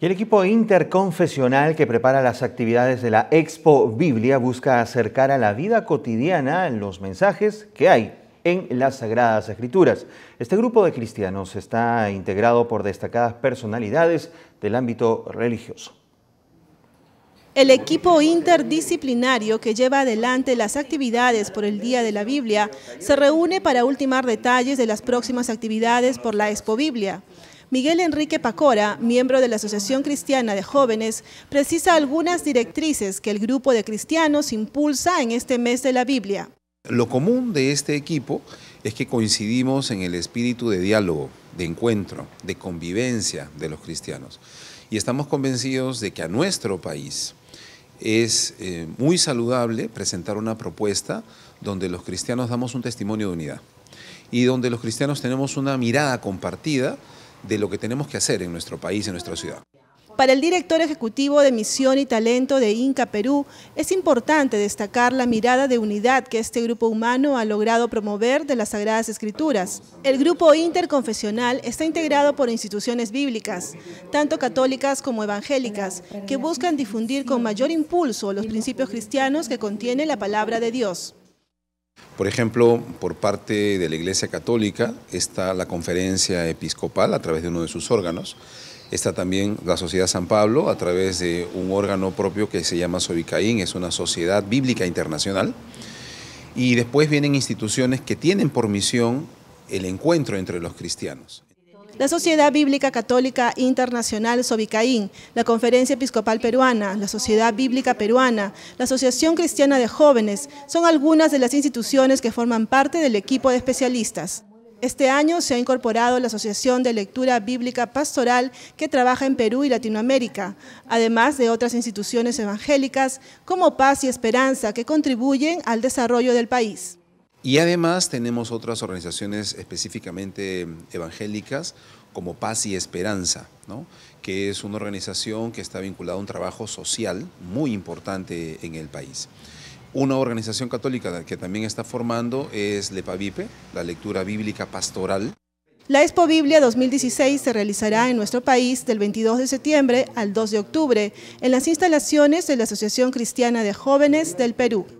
Y el equipo interconfesional que prepara las actividades de la Expo Biblia busca acercar a la vida cotidiana los mensajes que hay en las Sagradas Escrituras. Este grupo de cristianos está integrado por destacadas personalidades del ámbito religioso. El equipo interdisciplinario que lleva adelante las actividades por el Día de la Biblia se reúne para ultimar detalles de las próximas actividades por la Expo Biblia. Miguel Enrique Pacora, miembro de la Asociación Cristiana de Jóvenes, precisa algunas directrices que el grupo de cristianos impulsa en este mes de la Biblia. Lo común de este equipo es que coincidimos en el espíritu de diálogo, de encuentro, de convivencia de los cristianos. Y estamos convencidos de que a nuestro país es eh, muy saludable presentar una propuesta donde los cristianos damos un testimonio de unidad y donde los cristianos tenemos una mirada compartida de lo que tenemos que hacer en nuestro país, en nuestra ciudad. Para el director ejecutivo de Misión y Talento de Inca Perú, es importante destacar la mirada de unidad que este grupo humano ha logrado promover de las Sagradas Escrituras. El grupo interconfesional está integrado por instituciones bíblicas, tanto católicas como evangélicas, que buscan difundir con mayor impulso los principios cristianos que contiene la palabra de Dios. Por ejemplo, por parte de la Iglesia Católica está la conferencia episcopal a través de uno de sus órganos. Está también la Sociedad San Pablo a través de un órgano propio que se llama Sobicaín, es una sociedad bíblica internacional. Y después vienen instituciones que tienen por misión el encuentro entre los cristianos la Sociedad Bíblica Católica Internacional Sobicaín, la Conferencia Episcopal Peruana, la Sociedad Bíblica Peruana, la Asociación Cristiana de Jóvenes, son algunas de las instituciones que forman parte del equipo de especialistas. Este año se ha incorporado la Asociación de Lectura Bíblica Pastoral que trabaja en Perú y Latinoamérica, además de otras instituciones evangélicas como Paz y Esperanza que contribuyen al desarrollo del país. Y además tenemos otras organizaciones específicamente evangélicas como Paz y Esperanza, que es una organización que está vinculada a un trabajo social muy importante en el país. Una organización católica que también está formando es Lepavipe, la lectura bíblica pastoral. La Expo Biblia 2016 se realizará en nuestro país del 22 de septiembre al 2 de octubre en las instalaciones de la Asociación Cristiana de Jóvenes del Perú.